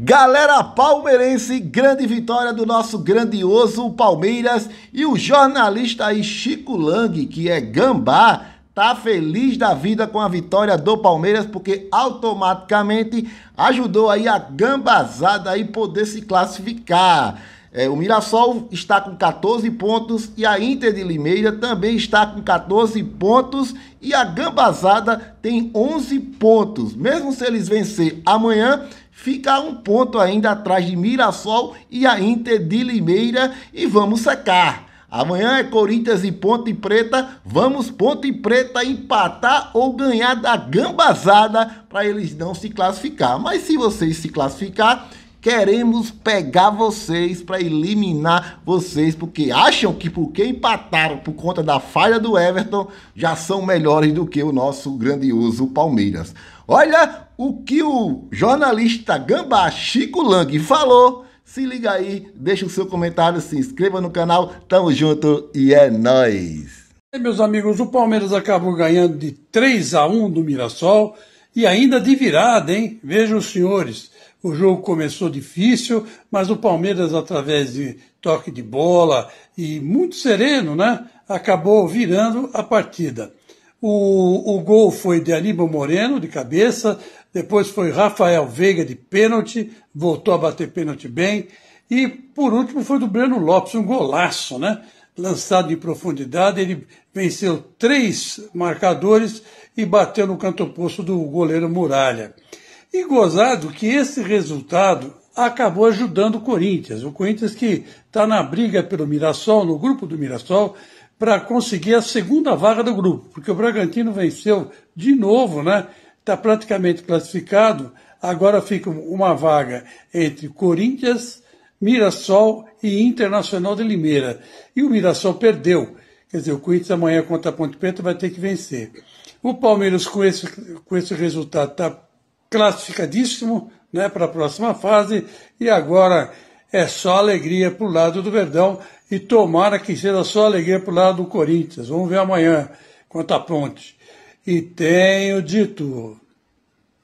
Galera palmeirense, grande vitória do nosso grandioso Palmeiras e o jornalista aí Chico Lang, que é gambá, tá feliz da vida com a vitória do Palmeiras porque automaticamente ajudou aí a gambazada aí poder se classificar. É, o Mirassol está com 14 pontos e a Inter de Limeira também está com 14 pontos e a Gambazada tem 11 pontos. Mesmo se eles vencer amanhã, fica um ponto ainda atrás de Mirassol e a Inter de Limeira e vamos secar. Amanhã é Corinthians e Ponte Preta. Vamos Ponte Preta empatar ou ganhar da gambazada para eles não se classificar. Mas se vocês se classificar, Queremos pegar vocês para eliminar vocês, porque acham que porque empataram por conta da falha do Everton, já são melhores do que o nosso grandioso Palmeiras. Olha o que o jornalista Gamba Chico Lang falou. Se liga aí, deixa o seu comentário, se inscreva no canal. Tamo junto e é nóis! E meus amigos, o Palmeiras acabou ganhando de 3 a 1 do Mirassol e ainda de virada, hein? Vejam os senhores. O jogo começou difícil, mas o Palmeiras, através de toque de bola e muito sereno, né, acabou virando a partida. O, o gol foi de Aníbal Moreno, de cabeça, depois foi Rafael Veiga, de pênalti, voltou a bater pênalti bem, e por último foi do Breno Lopes, um golaço, né? lançado de profundidade, ele venceu três marcadores e bateu no canto oposto do goleiro Muralha. E gozado que esse resultado acabou ajudando o Corinthians. O Corinthians que está na briga pelo Mirassol, no grupo do Mirassol, para conseguir a segunda vaga do grupo, porque o Bragantino venceu de novo, né? Está praticamente classificado. Agora fica uma vaga entre Corinthians, Mirassol e Internacional de Limeira. E o Mirassol perdeu. Quer dizer, o Corinthians amanhã contra a Ponte Preta vai ter que vencer. O Palmeiras, com esse, com esse resultado, está classificadíssimo né, para a próxima fase. E agora é só alegria para o lado do Verdão e tomara que seja só alegria para o lado do Corinthians. Vamos ver amanhã quanto a ponte. E tenho dito.